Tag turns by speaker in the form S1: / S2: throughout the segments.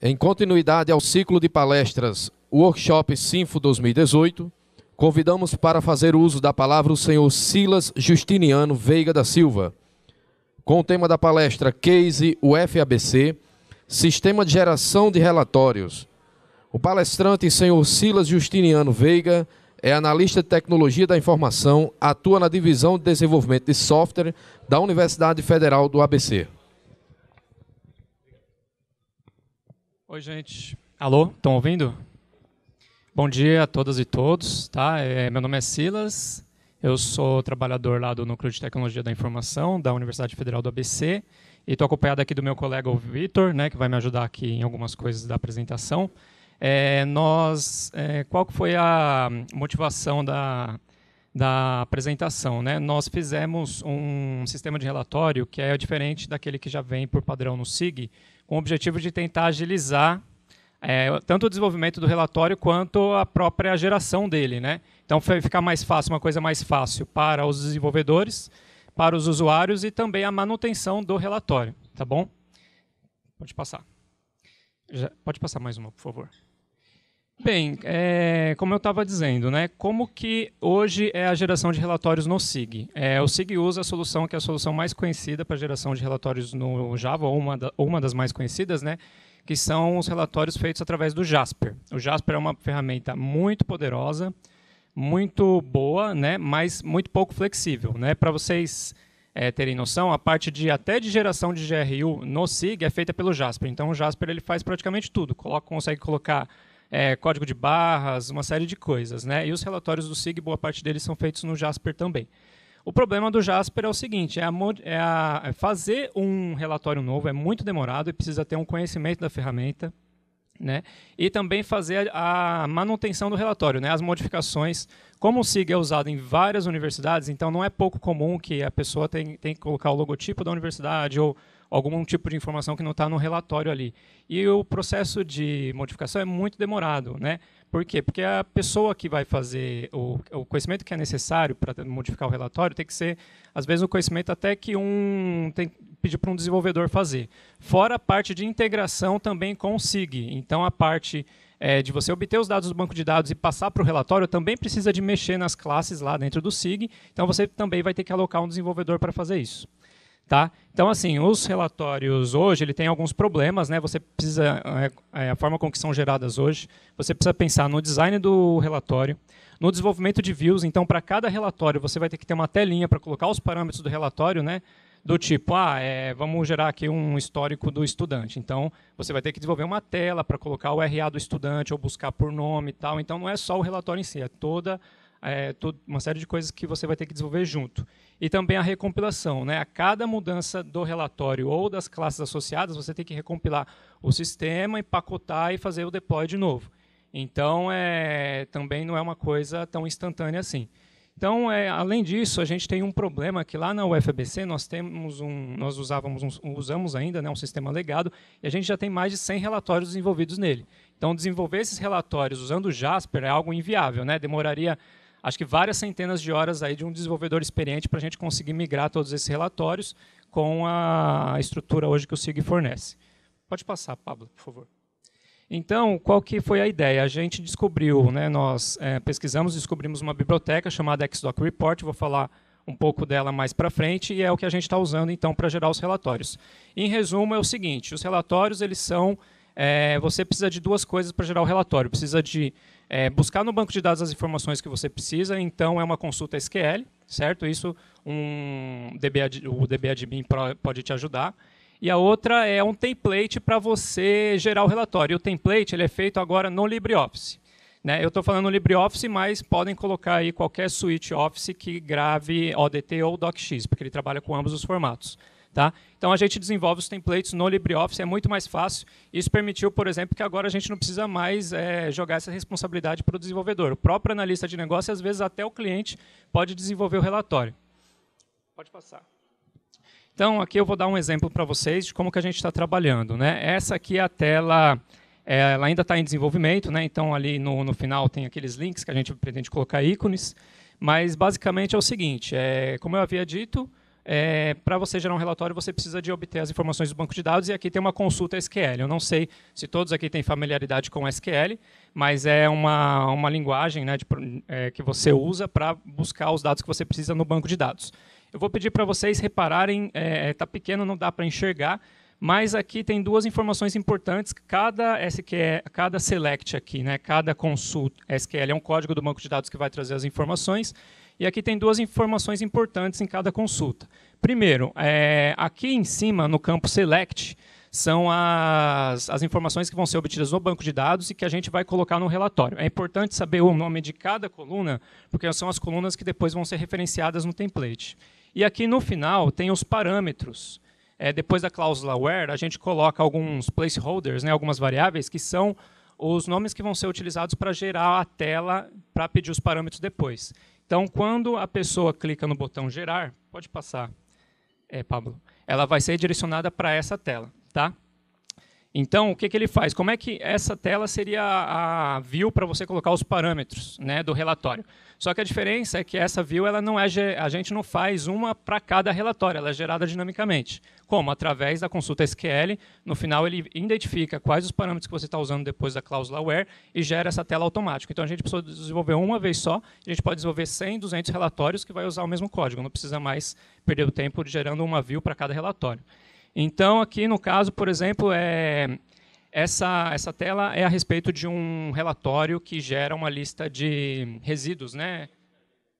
S1: Em continuidade ao ciclo de palestras Workshop Sinfo 2018, convidamos para fazer uso da palavra o senhor Silas Justiniano Veiga da Silva, com o tema da palestra Case UFABC, Sistema de Geração de Relatórios. O palestrante senhor Silas Justiniano Veiga é analista de tecnologia da informação, atua na divisão de desenvolvimento de software da Universidade Federal do ABC. Oi, gente. Alô, estão ouvindo? Bom dia a todas e todos, tá? É, meu nome é Silas, eu sou trabalhador lá do Núcleo de Tecnologia da Informação da Universidade Federal do ABC e estou acompanhado aqui do meu colega Vitor, né, que vai me ajudar aqui em algumas coisas da apresentação. É, nós, é, qual foi a motivação da, da apresentação. Né? Nós fizemos um sistema de relatório que é diferente daquele que já vem por padrão no SIG, com o objetivo de tentar agilizar é, tanto o desenvolvimento do relatório quanto a própria geração dele. Né? Então, ficar mais fácil, uma coisa mais fácil para os desenvolvedores, para os usuários e também a manutenção do relatório. Tá bom? Pode passar. Já, pode passar mais uma, por favor. Bem, é, como eu estava dizendo, né, como que hoje é a geração de relatórios no SIG? É, o SIG usa a solução que é a solução mais conhecida para geração de relatórios no Java, ou uma, da, ou uma das mais conhecidas, né, que são os relatórios feitos através do Jasper. O Jasper é uma ferramenta muito poderosa, muito boa, né, mas muito pouco flexível. Né? Para vocês é, terem noção, a parte de até de geração de GRU no SIG é feita pelo Jasper. Então o Jasper ele faz praticamente tudo. Coloca, consegue colocar é, código de barras, uma série de coisas. Né? E os relatórios do SIG, boa parte deles são feitos no Jasper também. O problema do Jasper é o seguinte: é, a, é, a, é fazer um relatório novo é muito demorado e precisa ter um conhecimento da ferramenta. Né? E também fazer a, manutenção do relatório, né? As modificações, como o SIG é usado em várias universidades, então não é pouco comum que a pessoa tem, tem que colocar o logotipo da universidade ou algum tipo de informação que não está no relatório ali. E o processo de modificação é muito demorado, né? Por quê? Porque a pessoa que vai fazer o, o conhecimento que é necessário para modificar o relatório tem que ser, às vezes, o conhecimento até que um tem pedir para um desenvolvedor fazer. Fora a parte de integração também com o SIG. Então, a parte é, de você obter os dados do banco de dados e passar para o relatório, também precisa de mexer nas classes lá dentro do SIG. Então, você também vai ter que alocar um desenvolvedor para fazer isso. Tá? Então, assim, os relatórios hoje ele tem alguns problemas, né? Você precisa é, é a forma como que são geradas hoje, você precisa pensar no design do relatório, no desenvolvimento de views. Então, para cada relatório você vai ter que ter uma telinha para colocar os parâmetros do relatório, né? Do tipo, ah, é, vamos gerar aqui um histórico do estudante. Então, você vai ter que desenvolver uma tela para colocar o RA do estudante ou buscar por nome e tal. Então, não é só o relatório em si, é toda é, uma série de coisas que você vai ter que desenvolver junto e também a recompilação. Né? A cada mudança do relatório ou das classes associadas, você tem que recompilar o sistema, empacotar e fazer o deploy de novo. Então, é, também não é uma coisa tão instantânea assim. Então, é, além disso, a gente tem um problema que lá na UFBC nós temos um, nós usávamos um, usamos ainda né, um sistema legado e a gente já tem mais de 100 relatórios desenvolvidos nele. Então, desenvolver esses relatórios usando o Jasper é algo inviável, né? Demoraria acho que várias centenas de horas aí de um desenvolvedor experiente para a gente conseguir migrar todos esses relatórios com a estrutura hoje que o SIG fornece. Pode passar, Pablo, por favor. Então, qual que foi a ideia? A gente descobriu, né, nós é, pesquisamos, descobrimos uma biblioteca chamada XDoc Report, vou falar um pouco dela mais para frente, e é o que a gente está usando então para gerar os relatórios. Em resumo, é o seguinte, os relatórios eles são, é, você precisa de duas coisas para gerar o relatório, precisa de é, buscar no banco de dados as informações que você precisa, então é uma consulta SQL, certo? Isso um DB, o DBAdmin pode te ajudar. E a outra é um template para você gerar o relatório. E o template ele é feito agora no LibreOffice. Né? Eu estou falando LibreOffice, mas podem colocar aí qualquer suite Office que grave ODT ou DocX, porque ele trabalha com ambos os formatos. Tá? Então a gente desenvolve os templates no LibreOffice, é muito mais fácil. Isso permitiu, por exemplo, que agora a gente não precisa mais é, jogar essa responsabilidade para o desenvolvedor. O próprio analista de negócio, às vezes até o cliente, pode desenvolver o relatório. Pode passar. Então aqui eu vou dar um exemplo para vocês de como que a gente está trabalhando. Né? Essa aqui é a tela é, ela ainda está em desenvolvimento, né? então ali no, no, final tem aqueles links que a gente pretende colocar ícones, mas basicamente é o seguinte, é, como eu havia dito, é, para você gerar um relatório, você precisa de obter as informações do banco de dados e aqui tem uma consulta SQL. Eu não sei se todos aqui têm familiaridade com SQL, mas é uma, uma linguagem né, de, é, que você usa para buscar os dados que você precisa no banco de dados. Eu vou pedir para vocês repararem, está é, tá pequeno, não dá para enxergar, mas aqui tem duas informações importantes. Cada SQL, cada select aqui, né, cada consulta SQL é um código do banco de dados que vai trazer as informações. E aqui tem duas informações importantes em cada consulta. Primeiro, é, aqui em cima, no campo Select, são as, as informações que vão ser obtidas no banco de dados e que a gente vai colocar no relatório. É importante saber o nome de cada coluna, porque são as colunas que depois vão ser referenciadas no template. E aqui no final tem os parâmetros. É, depois da cláusula where, a gente coloca alguns placeholders, né, algumas variáveis, que são os nomes que vão ser utilizados para gerar a tela para pedir os parâmetros depois. Então, quando a pessoa clica no botão gerar, pode passar, é, Pablo, ela vai ser direcionada para essa tela, tá? Então, o que, que ele faz? Como é que essa tela seria a view para você colocar os parâmetros né, do relatório? Só que a diferença é que essa view ela não é a gente não faz uma para cada relatório, ela é gerada dinamicamente. Como? Através da consulta SQL, no final ele identifica quais os parâmetros que você está usando depois da cláusula where e gera essa tela automática. Então a gente precisa desenvolver uma vez só, a gente pode desenvolver 100, 200 relatórios que vai usar o mesmo código, não precisa mais perder o tempo gerando uma view para cada relatório. Então, aqui no caso, por exemplo, é, essa, essa tela é a respeito de um relatório que gera uma lista de resíduos, né?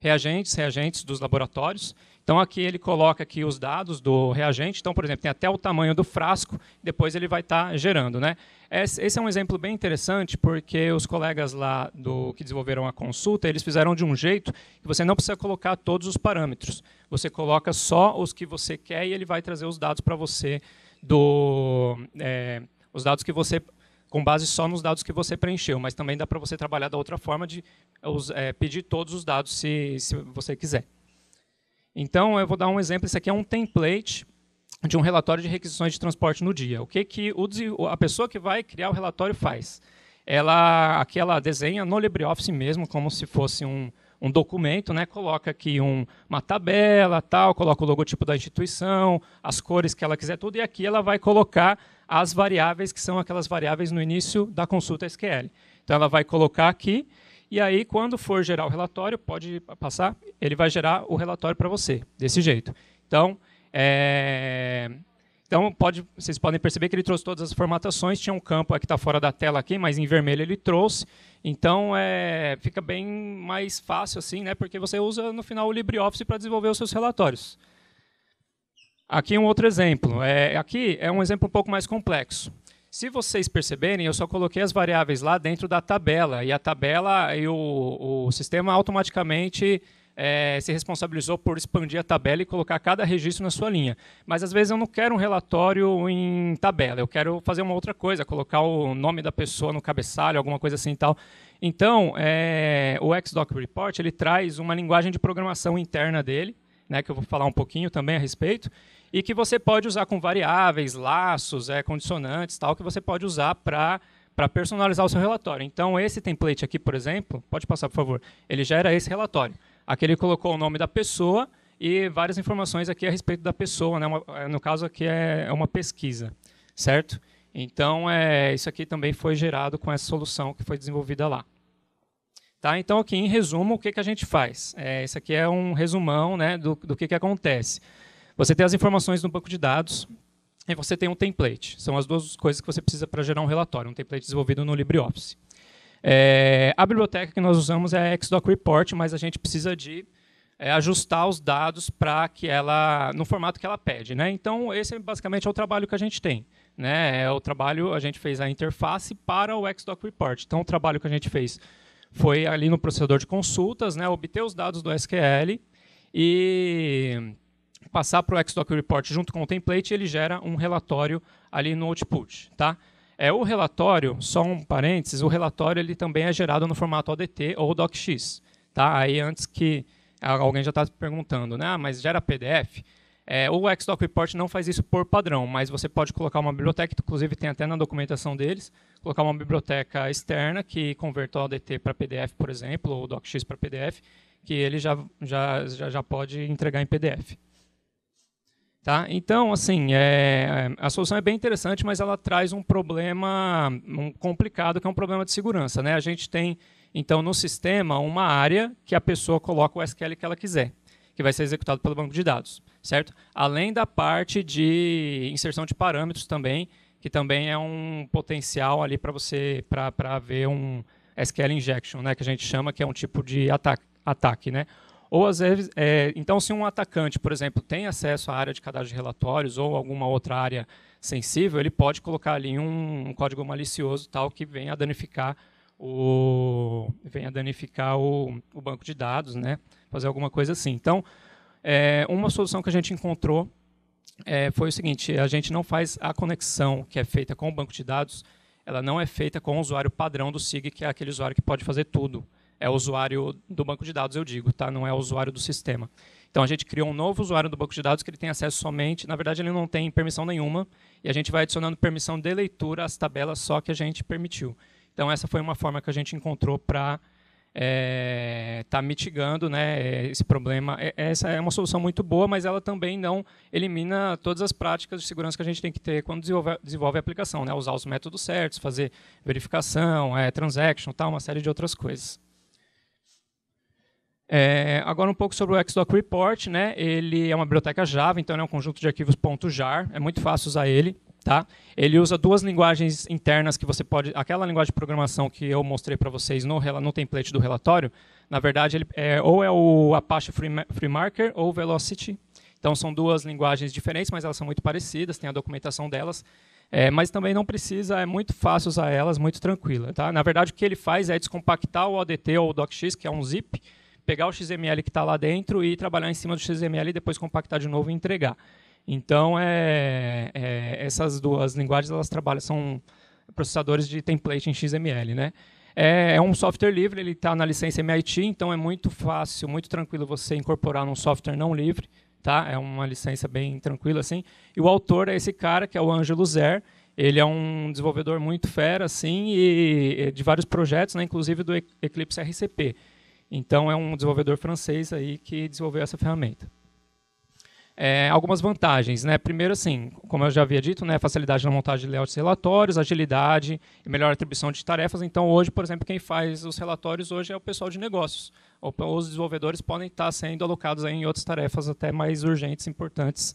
S1: reagentes, reagentes dos laboratórios. Então aqui ele coloca aqui os dados do reagente. Então, por exemplo, tem até o tamanho do frasco, depois ele vai estar tá gerando. Né? Esse é um exemplo bem interessante, porque os colegas lá do que desenvolveram a consulta, eles fizeram de um jeito que você não precisa colocar todos os parâmetros. Você coloca só os que você quer e ele vai trazer os dados para você do. É, os dados que você com base só nos dados que você preencheu, mas também dá para você trabalhar da outra forma de é, é, pedir todos os dados se, se você quiser. Então, eu vou dar um exemplo. Isso aqui é um template de um relatório de requisições de transporte no dia. O que, que o, a pessoa que vai criar o relatório faz? Ela, aqui ela desenha no LibreOffice mesmo, como se fosse um, um documento, né? coloca aqui um, uma tabela, tal, coloca o logotipo da instituição, as cores que ela quiser, tudo, e aqui ela vai colocar as variáveis que são aquelas variáveis no início da consulta SQL. Então, ela vai colocar aqui, e aí, quando for gerar o relatório, pode passar, ele vai gerar o relatório para você, desse jeito. Então, é... então pode, vocês podem perceber que ele trouxe todas as formatações. Tinha um campo que está fora da tela aqui, mas em vermelho ele trouxe. Então, é... fica bem mais fácil assim, né? Porque você usa no final o LibreOffice para desenvolver os seus relatórios. Aqui um outro exemplo. É... Aqui é um exemplo um pouco mais complexo. Se vocês perceberem, eu só coloquei as variáveis lá dentro da tabela, e a tabela e o, o sistema automaticamente é, se responsabilizou por expandir a tabela e colocar cada registro na sua linha. Mas às vezes eu não quero um relatório em tabela, eu quero fazer uma outra coisa, colocar o nome da pessoa no cabeçalho, alguma coisa assim e tal. Então, é, o XDoc Report ele traz uma linguagem de programação interna dele, né, que eu vou falar um pouquinho também a respeito, e que você pode usar com variáveis, laços, é, condicionantes, tal, que você pode usar para para personalizar o seu relatório. Então, esse template aqui, por exemplo, pode passar, por favor, ele gera esse relatório. Aqui ele colocou o nome da pessoa e várias informações aqui a respeito da pessoa, né? É, no caso aqui é, é uma pesquisa, certo? Então, é, isso aqui também foi gerado com essa solução que foi desenvolvida lá. Tá? Então, aqui, em resumo, o que, que a gente faz? É, isso aqui é um resumão né, do, do que, que acontece. Você tem as informações no banco de dados e você tem um template. São as duas coisas que você precisa para gerar um relatório, um template desenvolvido no LibreOffice. É, a biblioteca que nós usamos é a Xdoc Report, mas a gente precisa de é, ajustar os dados para que ela no formato que ela pede, né? Então esse é basicamente é o trabalho que a gente tem, né? É o trabalho a gente fez a interface para o Xdoc Report. Então o trabalho que a gente fez foi ali no processador de consultas, né? Obter os dados do SQL e passar para o Xdoc Report junto com o template, ele gera um relatório ali no output. Tá? É, o relatório, só um parênteses, o relatório ele também é gerado no formato ODT ou DocX. Tá? Aí antes que alguém já está perguntando, né? Ah, mas gera PDF? É, o Xdoc Report não faz isso por padrão, mas você pode colocar uma biblioteca, inclusive tem até na documentação deles, colocar uma biblioteca externa que converte o ODT para PDF, por exemplo, ou DocX para PDF, que ele já, já, já pode entregar em PDF. Tá? Então, assim, é, é, a solução é bem interessante, mas ela traz um problema um complicado, que é um problema de segurança. Né? A gente tem, então, no sistema, uma área que a pessoa coloca o SQL que ela quiser, que vai ser executado pelo banco de dados. certo? Além da parte de inserção de parâmetros também, que também é um potencial ali para você para ver um SQL injection, né? que a gente chama que é um tipo de ataque. ataque né? Ou às vezes, é, então, se um atacante, por exemplo, tem acesso à área de cadastro de relatórios ou alguma outra área sensível, ele pode colocar ali um, um código malicioso tal que venha a danificar o venha danificar o, o, banco de dados, né? Fazer alguma coisa assim. Então, é, uma solução que a gente encontrou é, foi o seguinte: a gente não faz a conexão que é feita com o banco de dados, ela não é feita com o usuário padrão do SIG, que é aquele usuário que pode fazer tudo. É usuário do banco de dados, eu digo, tá? não é usuário do sistema. Então, a gente criou um novo usuário do banco de dados que ele tem acesso somente, na verdade, ele não tem permissão nenhuma, e a gente vai adicionando permissão de leitura às tabelas só que a gente permitiu. Então, essa foi uma forma que a gente encontrou para é, eh, tá mitigando né, esse problema. Essa é uma solução muito boa, mas ela também não elimina todas as práticas de segurança que a gente tem que ter quando desenvolve, desenvolve a aplicação, né? usar os métodos certos, fazer verificação, é, transaction, tal, uma série de outras coisas. É, agora um pouco sobre o Xdoc Report, né? Ele é uma biblioteca Java, então é um conjunto de arquivos .jar, é muito fácil usar ele, tá? Ele usa duas linguagens internas que você pode, aquela linguagem de programação que eu mostrei para vocês no, no template do relatório, na verdade ele é, ou é o Apache FreeMarker ou Velocity. Então são duas linguagens diferentes, mas elas são muito parecidas, tem a documentação delas. É, mas também não precisa, é muito fácil usar elas, muito tranquila. Tá? Na verdade, o que ele faz é descompactar o ODT ou o DocX, que é um zip, pegar o XML que está lá dentro e trabalhar em cima do XML e depois compactar de novo e entregar. Então, é, é, essas duas linguagens elas trabalham, são processadores de template em XML. Né? É, é um software livre, ele está na licença MIT, então é muito fácil, muito tranquilo você incorporar num software não livre. Tá? É uma licença bem tranquila assim. E o autor é esse cara que é o Ângelo Zer. Ele é um desenvolvedor muito fera assim e de vários projetos, né? inclusive do Eclipse RCP. Então, é um desenvolvedor francês aí que desenvolveu essa ferramenta. É, algumas vantagens, né? Primeiro, assim, como eu já havia dito, né, facilidade na montagem de layouts e relatórios, agilidade e melhor atribuição de tarefas. Então, hoje, por exemplo, quem faz os relatórios hoje é o pessoal de negócios. Ou, os desenvolvedores podem estar sendo alocados em outras tarefas até mais urgentes, importantes,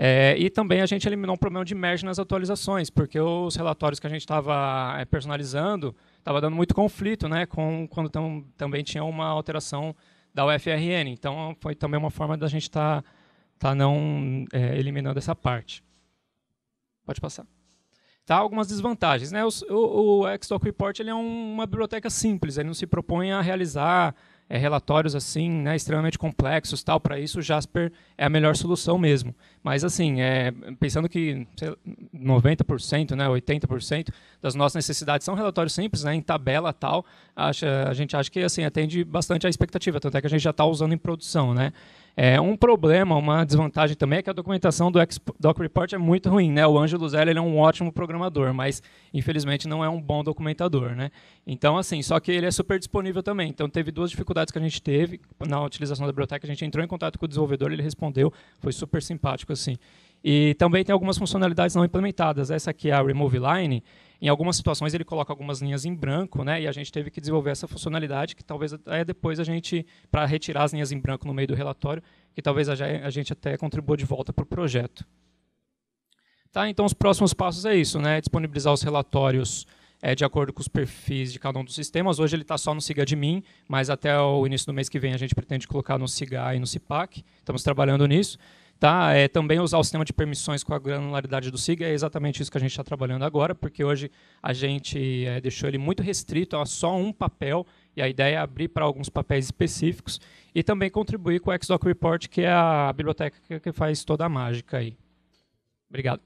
S1: é, e também a gente eliminou um problema de merge nas atualizações, porque os relatórios que a gente estava é, personalizando estava dando muito conflito né, com quando tam, também tinha uma alteração da UFRN. Então, foi também uma forma da gente estar tá, tá não é, eliminando essa parte. Pode passar. Tá, algumas desvantagens. Né? O, o, o Xdoc Report ele é um, uma biblioteca simples, ele não se propõe a realizar é, relatórios assim, né, extremamente complexos, tal, para isso o Jasper é a melhor solução mesmo. Mas assim, é, pensando que sei, 90%, né, 80% das nossas necessidades são relatórios simples, né, em tabela, tal, acha, a gente acha que assim atende bastante a expectativa, tanto é que a gente já está usando em produção, né? É, um problema, uma desvantagem também é que a documentação do Doc Report é muito ruim. Né? O Ângelo Zeller ele é um ótimo programador, mas infelizmente não é um bom documentador. Né? Então, assim, só que ele é super disponível também. Então, teve duas dificuldades que a gente teve na utilização da biblioteca. A gente entrou em contato com o desenvolvedor, ele respondeu, foi super simpático assim. E também tem algumas funcionalidades não implementadas. Essa aqui é a Remove Line. Em algumas situações ele coloca algumas linhas em branco, né? E a gente teve que desenvolver essa funcionalidade que talvez até depois a gente para retirar as linhas em branco no meio do relatório, que talvez a gente até contribua de volta para o projeto. Tá? Então os próximos passos é isso, né? Disponibilizar os relatórios é, de acordo com os perfis de cada um dos sistemas. Hoje ele está só no SIGADMIN, mas até o início do mês que vem a gente pretende colocar no SIGA e no CIPAC. Estamos trabalhando nisso. Tá? É, também usar o sistema de permissões com a granularidade do SIG é exatamente isso que a gente está trabalhando agora, porque hoje a gente é, deixou ele muito restrito a só um papel, e a ideia é abrir para alguns papéis específicos, e também contribuir com o XDoc Report, que é a biblioteca que faz toda a mágica aí. Obrigado.